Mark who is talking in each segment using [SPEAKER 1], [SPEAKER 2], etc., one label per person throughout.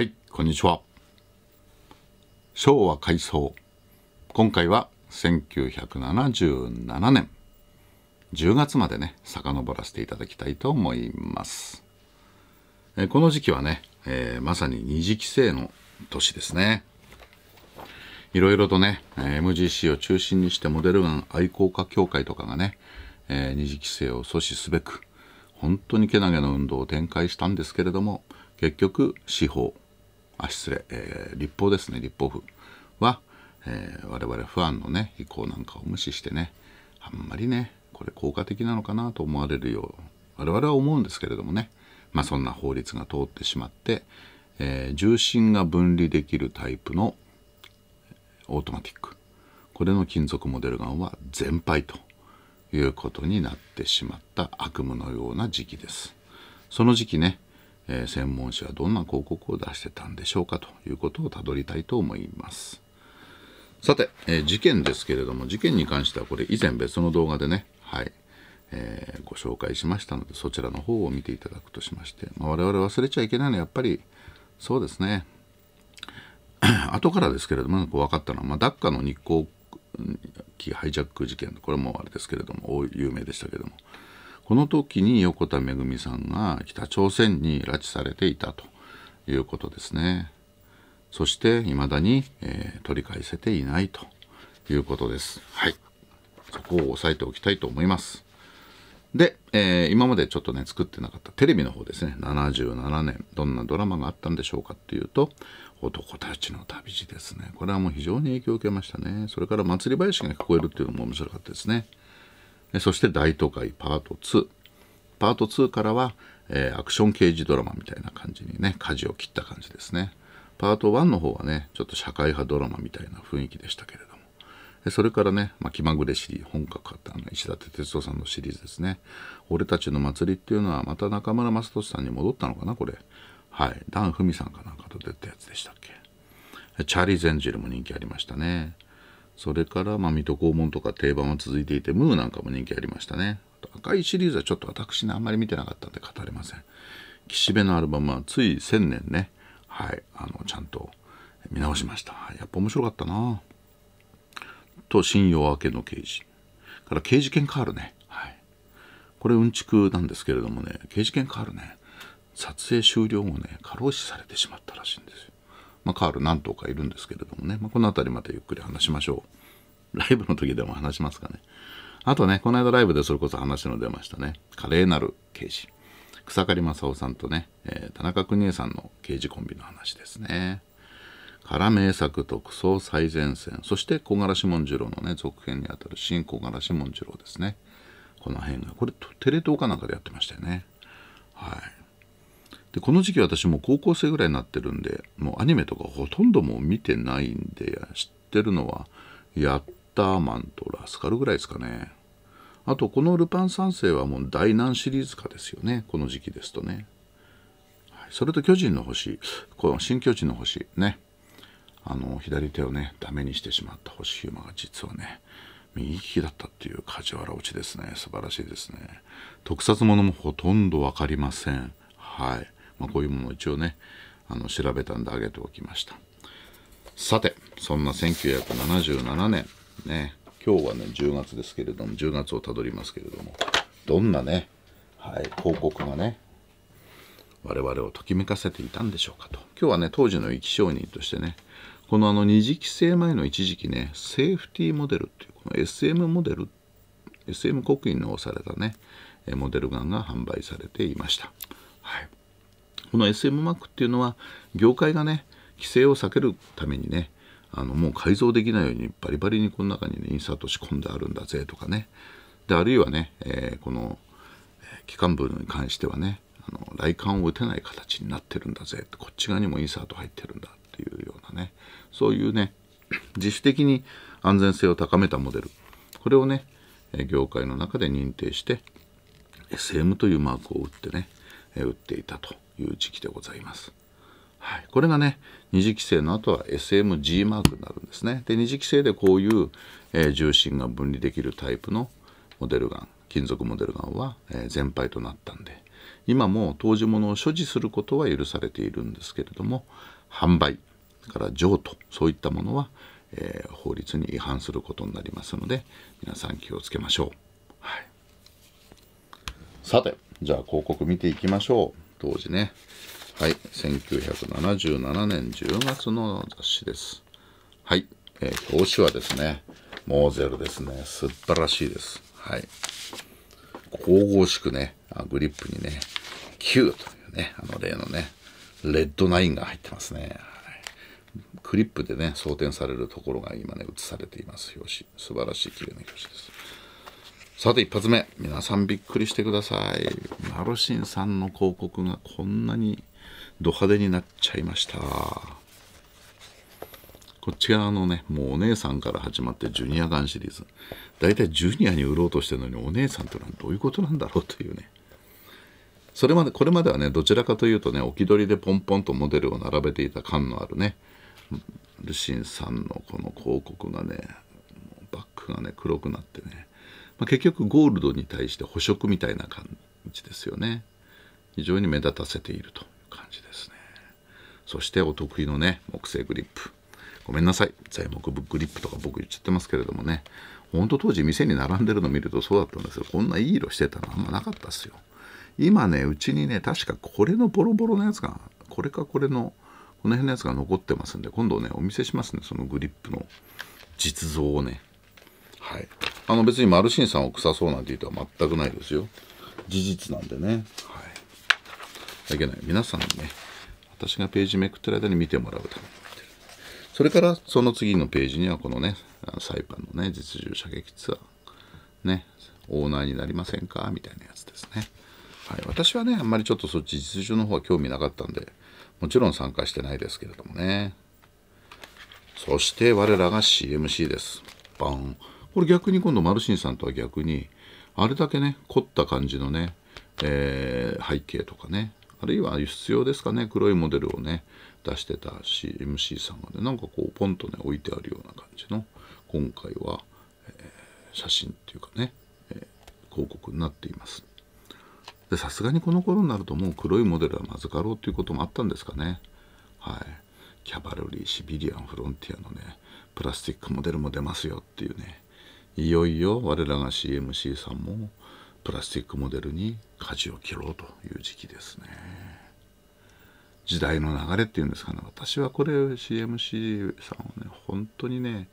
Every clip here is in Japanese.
[SPEAKER 1] はい、こんにちは。昭和改装。今回は1977年10月までね、遡らせていただきたいと思います。えこの時期はね、えー、まさに二次規制の年ですね。いろいろとね、え MGC を中心にしてモデルガン愛好家協会とかがね、えー、二次規制を阻止すべく、本当にけなげの運動を展開したんですけれども、結局司法あ失礼、えー、立法ですね立法府は、えー、我々不安のね意向なんかを無視してねあんまりねこれ効果的なのかなと思われるよう我々は思うんですけれどもね、まあ、そんな法律が通ってしまって、えー、重心が分離できるタイプのオートマティックこれの金属モデルガンは全廃ということになってしまった悪夢のような時期ですその時期ねえー、専門誌はどんな広告を出してたんでしょうかということをたどりたいと思います。さて、えー、事件ですけれども、事件に関してはこれ以前別の動画でね、はい、えー、ご紹介しましたので、そちらの方を見ていただくとしまして、まあ、我々忘れちゃいけないのはやっぱり、そうですね、後からですけれども、分かったのは、まあ、ダッカの日光機ハイジャック事件、これもあれですけれども、有名でしたけれども、この時に横田めぐみさんが北朝鮮に拉致されていたということですね。そして未だに、えー、取り返せていないということです。はい。そこを押さえておきたいと思います。で、えー、今までちょっとね、作ってなかったテレビの方ですね、77年、どんなドラマがあったんでしょうかっていうと、男たちの旅路ですね。これはもう非常に影響を受けましたね。それから祭り林が聞こえるっていうのも面白かったですね。そして大都会パート2。パート2からは、えー、アクション刑事ドラマみたいな感じにね、舵を切った感じですね。パート1の方はね、ちょっと社会派ドラマみたいな雰囲気でしたけれども。それからね、まあ、気まぐれシリーズ、本格化ってあの石立哲夫さんのシリーズですね。俺たちの祭りっていうのはまた中村雅俊さんに戻ったのかな、これ。はい。ダン・フミさんかなんかと出たやつでしたっけ。チャーリー・ゼンジルも人気ありましたね。それから、まあ、水戸黄門とか定番は続いていて、ムーなんかも人気ありましたね。赤いシリーズはちょっと私ね、あんまり見てなかったんで語れません。岸辺のアルバムはつい1000年ね、はい、あの、ちゃんと見直しました。やっぱ面白かったなと、新夜明けの刑事。から刑事犬カールね。はい。これ、うんちくなんですけれどもね、刑事犬カールね、撮影終了後ね、過労死されてしまったらしいんですよ。まあ、カール何頭かいるんですけれどもね、まあ、この辺りまたゆっくり話しましょう。ライブの時でも話しますかね。あとね、この間ライブでそれこそ話の出ましたね。華麗なる刑事。草刈正雄さんとね、えー、田中邦衛さんの刑事コンビの話ですね。から名作特捜最前線、そして小柄志文次郎のね、続編にあたる新小柄志文次郎ですね。この辺が、これテレ東かなんかでやってましたよね。はい。でこの時期私も高校生ぐらいになってるんでもうアニメとかほとんどもう見てないんで知ってるのはヤッターマンとラスカルぐらいですかねあとこの「ルパン三世」はもう大難シリーズ化ですよねこの時期ですとね、はい、それと「巨人の星」この「新巨人の星ね」あの左手をねダメにしてしまった星ヒューマが実はね右利きだったっていう梶原落ちですね素晴らしいですね特撮ものもほとんど分かりませんはいまあ、こういうものを一応ねあの調べたんで挙げておきましたさてそんな1977年ね今日はね10月ですけれども10月をたどりますけれどもどんなね、はい、広告がね我々をときめかせていたんでしょうかと今日はね当時の生き証人としてねこのあの二次規制前の一時期ねセーフティーモデルっていうこの SM モデル SM 刻印の押されたねモデルガンが販売されていました。はいこの SM マークっていうのは業界がね規制を避けるためにねあのもう改造できないようにバリバリにこの中に、ね、インサート仕込んであるんだぜとかねであるいはね、えー、この機関部に関してはねあの来館を打てない形になってるんだぜこっち側にもインサート入ってるんだっていうようなねそういうね自主的に安全性を高めたモデルこれをね業界の中で認定して SM というマークを打ってね打っていたという時期でございます。はい、これがね2次規制の後は SMG マークになるんですね。で2次規制でこういう、えー、重心が分離できるタイプのモデルガン金属モデルガンは、えー、全廃となったんで今も当時物を所持することは許されているんですけれども販売から譲渡そういったものは、えー、法律に違反することになりますので皆さん気をつけましょう。はい、さてじゃあ広告見ていきましょう。当時ね。はい、1977年10月の雑誌です。はい、えー、表紙はですね、モーゼルですね。素晴らしいです。はい。神々しくね、グリップにね、Q というね、あの例のね、レッドナインが入ってますね。クリップでね、装填されるところが今ね、映されています。表紙。素晴らしい綺麗な表紙です。さて一発目皆さんびっくりしてくださいマルシンさんの広告がこんなにド派手になっちゃいましたこっち側のねもうお姉さんから始まってジュニアガンシリーズ大体ジュニアに売ろうとしてるのにお姉さんってのはどういうことなんだろうというねそれまでこれまではねどちらかというとね置き取りでポンポンとモデルを並べていた感のあるねルシンさんのこの広告がねバックがね黒くなってねまあ、結局ゴールドに対して捕食みたいな感じですよね非常に目立たせているという感じですねそしてお得意のね木製グリップごめんなさい材木グリップとか僕言っちゃってますけれどもねほんと当時店に並んでるの見るとそうだったんですよこんないい色してたのあんまなかったっすよ今ねうちにね確かこれのボロボロのやつがこれかこれのこの辺のやつが残ってますんで今度ねお見せしますねそのグリップの実像をねはい、あの別にマルシンさんを臭そうなんて言うとは全くないですよ事実なんでね、はい、だけ皆さんにね私がページめくってる間に見てもらうためにそれからその次のページにはこのねサイパンのね実銃射撃ツアーねオーナーになりませんかみたいなやつですね、はい、私はねあんまりちょっとそっち実銃の方は興味なかったんでもちろん参加してないですけれどもねそして我らが CMC ですバンこれ逆に今度マルシンさんとは逆にあれだけね凝った感じのね、えー、背景とかねあるいは必要ですかね黒いモデルをね出してた c MC さんがねなんかこうポンとね置いてあるような感じの今回は、えー、写真っていうかね、えー、広告になっていますでさすがにこの頃になるともう黒いモデルはまずかろうということもあったんですかねはいキャバルリーシビリアンフロンティアのねプラスチックモデルも出ますよっていうねいよいよ我らが CMC さんもプラスチックモデルに舵を切ろうという時期ですね時代の流れっていうんですかね私はこれ CMC さんをね本当にね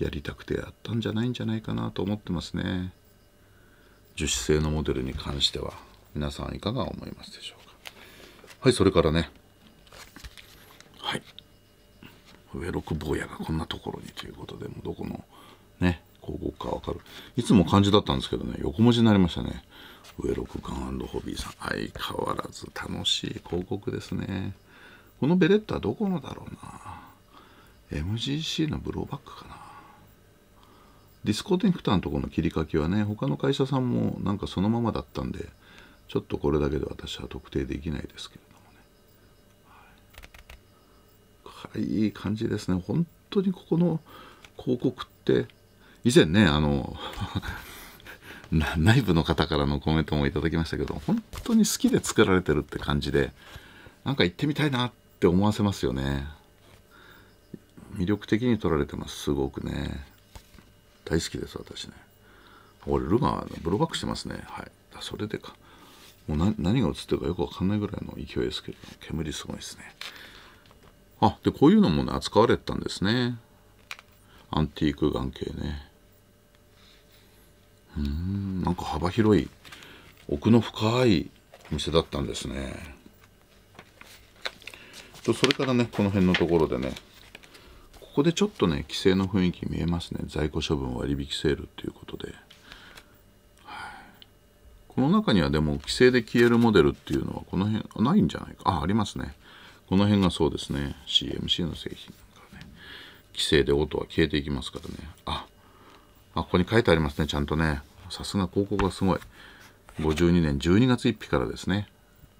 [SPEAKER 1] やりたくてやったんじゃないんじゃないかなと思ってますね樹脂製のモデルに関しては皆さんいかが思いますでしょうかはいそれからねはい上六坊やがこんなところにということでもどこの広告かわかるいつも漢字だったんですけどね横文字になりましたね上六館ホビーさん相変わらず楽しい広告ですねこのベレッタどこのだろうな MGC のブローバックかなディスコデンクターのとこの切り欠きはね他の会社さんもなんかそのままだったんでちょっとこれだけで私は特定できないですけれどもね、はい、いい感じですね本当にここの広告って以前ねあの 内部の方からのコメントもいただきましたけど本当に好きで作られてるって感じでなんか行ってみたいなって思わせますよね魅力的に撮られてますすごくね大好きです私ね俺ルガーブローバックしてますねはいそれでかもう何が映ってるかよくわかんないぐらいの勢いですけど煙すごいですねあでこういうのもね扱われてたんですねアンティーク眼系ねうんなんか幅広い奥の深いお店だったんですねとそれからねこの辺のところでねここでちょっとね規制の雰囲気見えますね在庫処分割引セールっていうことで、はい、この中にはでも規制で消えるモデルっていうのはこの辺ないんじゃないかあありますねこの辺がそうですね CMC の製品なんね規制で音は消えていきますからねああここに書いてありますねちゃんとねさすが広告がすごい52年12月1日からですね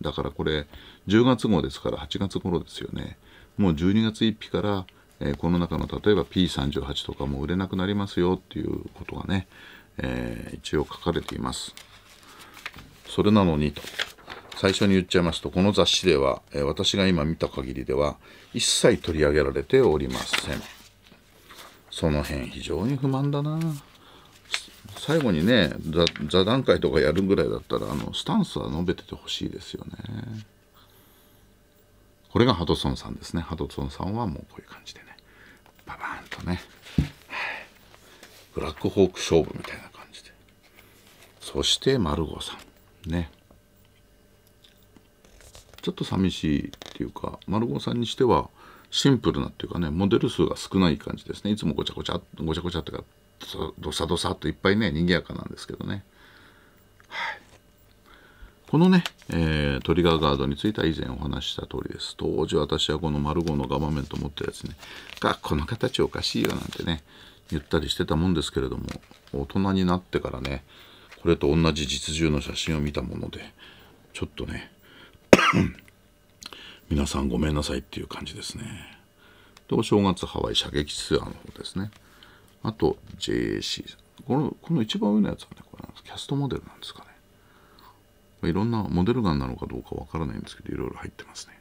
[SPEAKER 1] だからこれ10月号ですから8月頃ですよねもう12月1日から、えー、この中の例えば P38 とかも売れなくなりますよっていうことがね、えー、一応書かれていますそれなのにと最初に言っちゃいますとこの雑誌では、えー、私が今見た限りでは一切取り上げられておりませんその辺非常に不満だな最後にね座談会とかやるぐらいだったらあのスタンスは述べててほしいですよねこれがハドソンさんですねハドソンさんはもうこういう感じでねババーンとねブラックホーク勝負みたいな感じでそしてマルゴさんねちょっと寂しいっていうかマルゴさんにしてはシンプルなっていうかね、モデル数が少ない感じですね。いつもごちゃごちゃ、ごちゃごちゃってか、どさどさっといっぱいね、賑やかなんですけどね。はい、このね、えー、トリガーガードについては以前お話した通りです。当時私はこの丸5のガバメント持ってるやつね、が、この形おかしいよなんてね、言ったりしてたもんですけれども、大人になってからね、これと同じ実銃の写真を見たもので、ちょっとね、皆さんごめんなさいっていう感じですね。で、お正月ハワイ射撃ツアーの方ですね。あと、JAC。この、この一番上のやつはね、これキャストモデルなんですかね。いろんなモデルガンなのかどうかわからないんですけど、いろいろ入ってますね。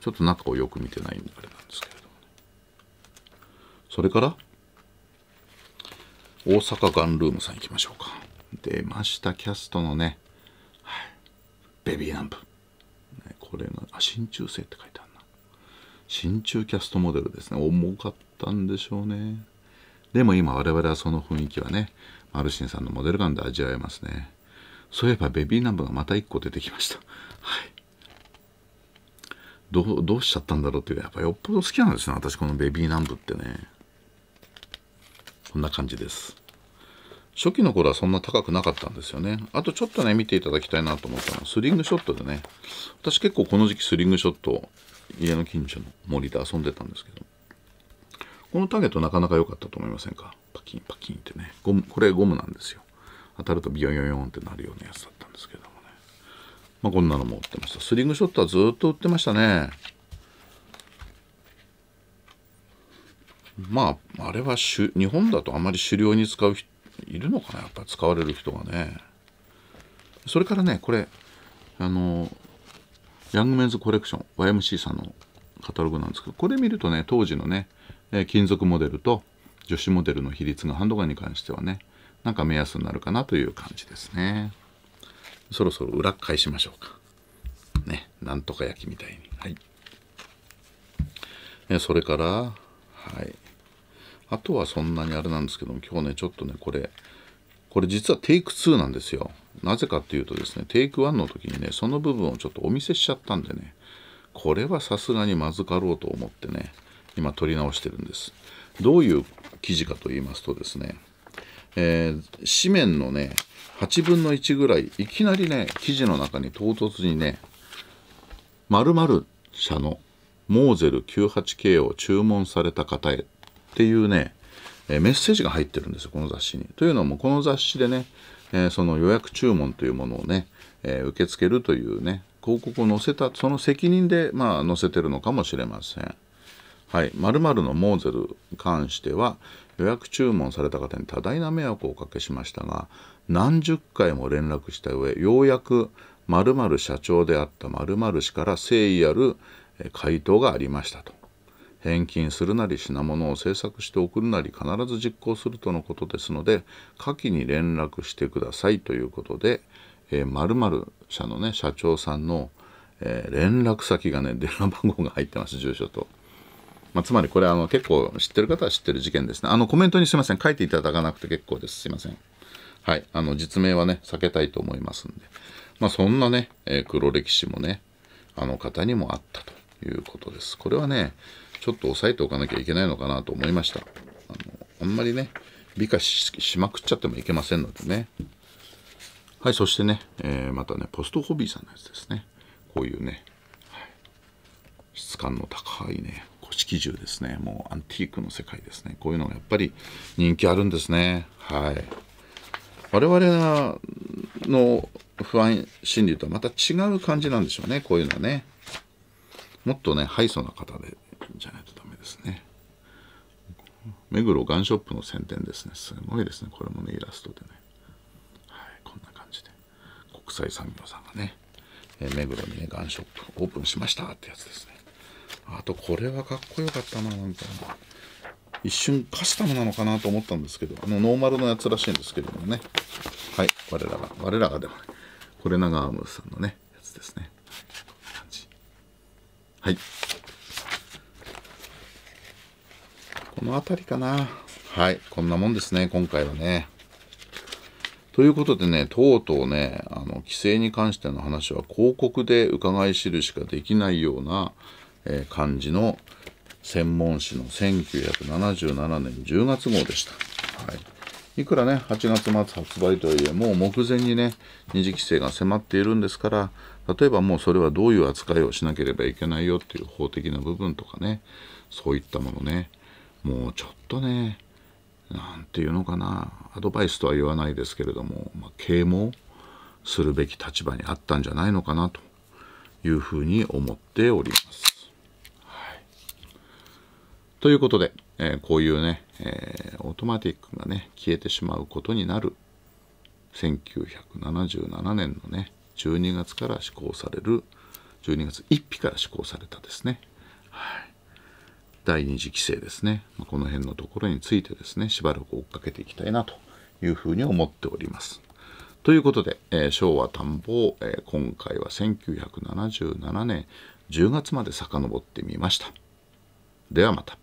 [SPEAKER 1] ちょっと中をよく見てないんであれなんですけれども、ね。それから、大阪ガンルームさん行きましょうか。出ました、キャストのね、はい、ベビーランプ。これが真鍮製って書いてあるな真鍮キャストモデルですね重かったんでしょうねでも今我々はその雰囲気はねマルシンさんのモデルガンで味わえますねそういえばベビーナンバーがまた1個出てきましたはいどうどうしちゃったんだろうっていうやっぱよっぽど好きなんですね私このベビーナンブってねこんな感じです初期の頃はそんな高くなかったんですよね。あとちょっとね、見ていただきたいなと思ったのは、スリングショットでね、私結構この時期スリングショット、家の近所の森で遊んでたんですけど、このターゲットなかなか良かったと思いませんかパキンパキンってね、ゴム、これゴムなんですよ。当たるとビヨンヨヨンってなるようなやつだったんですけどもね。まあこんなのも売ってました。スリングショットはずっと売ってましたね。まあ、あれは日本だとあまり狩猟に使う人いるのかなやっぱり使われる人がねそれからねこれあのヤングメンズコレクション YMC さんのカタログなんですけどこれ見るとね当時のね金属モデルと女子モデルの比率がハンドガンに関してはねなんか目安になるかなという感じですねそろそろ裏返しましょうかねなんとか焼きみたいにはいそれからはいあとはそんなにあれなんですけども今日ねちょっとねこれこれ実はテイク2なんですよなぜかっていうとですねテイク1の時にねその部分をちょっとお見せしちゃったんでねこれはさすがにまずかろうと思ってね今撮り直してるんですどういう記事かと言いますとですね、えー、紙面のね8分の1ぐらいいきなりね記事の中に唐突にね「○○社のモーゼル 98K を注文された方へ」っていうね、えメッセージが入ってるんですよ、この雑誌に。というのも、この雑誌でね、えその予約注文というものをね、え受け付けるというね、広告を載せた、その責任で、まあ、載せてるのかもしれません。はい、〇〇のモーゼルに関しては予約注文された方に多大な迷惑をおかけしましたが何十回も連絡した上ようやく〇〇社長であった〇〇氏から誠意ある回答がありましたと返金するなり品物を制作して送るなり必ず実行するとのことですので下記に連絡してくださいということで、えー、〇〇社のね社長さんの、えー、連絡先がね電話番号が入ってます住所と。まあ、つまりこれあの結構知ってる方は知ってる事件ですね。あのコメントにすいません書いていただかなくて結構ですすいません。はい、あの実名はね避けたいと思いますんで、まあ、そんなね、えー、黒歴史もねあの方にもあったということです。これはねちょっと抑えておかなきゃいけないのかなと思いました。あのあんまりね、美化しまくっちゃってもいけませんのでね。はい、そしてね、えー、またね、ポストホビーさんのやつですね。こういうね、はい、質感の高いね、古式銃ですね。もうアンティークの世界ですね。こういうのがやっぱり人気あるんですね。はい。我々の不安心理とはまた違う感じなんでしょうね。こういうのはね。もっとね、ハイソな方でじゃないとダメですね目黒ガンショップの宣伝ですねすごいですねこれもねイラストでねはいこんな感じで国際産業さんがね、え目黒にねガンショップオープンしましたってやつですねあとこれはかっこよかったななんて。一瞬カスタムなのかなと思ったんですけどあのノーマルのやつらしいんですけどもねはい我らが我らがでもねこれ長アームさんのねやつですねはいの辺りかなはいこんなもんですね今回はねということでねとうとうねあの規制に関しての話は広告で伺い知るしかできないような、えー、感じの専門誌の1977年10月号でした、はい、いくらね8月末発売とはいえもう目前にね二次規制が迫っているんですから例えばもうそれはどういう扱いをしなければいけないよっていう法的な部分とかねそういったものねもうちょっとね何て言うのかなアドバイスとは言わないですけれども、まあ、啓蒙するべき立場にあったんじゃないのかなというふうに思っております。はい、ということで、えー、こういうね、えー、オートマティックがね消えてしまうことになる1977年のね12月から施行される12月1日から施行されたですね。はい第2次規制ですね、この辺のところについてですね、しばらく追っかけていきたいなというふうに思っております。ということで、えー、昭和探訪、えー、今回は1977年10月まで遡ってみました。ではまた。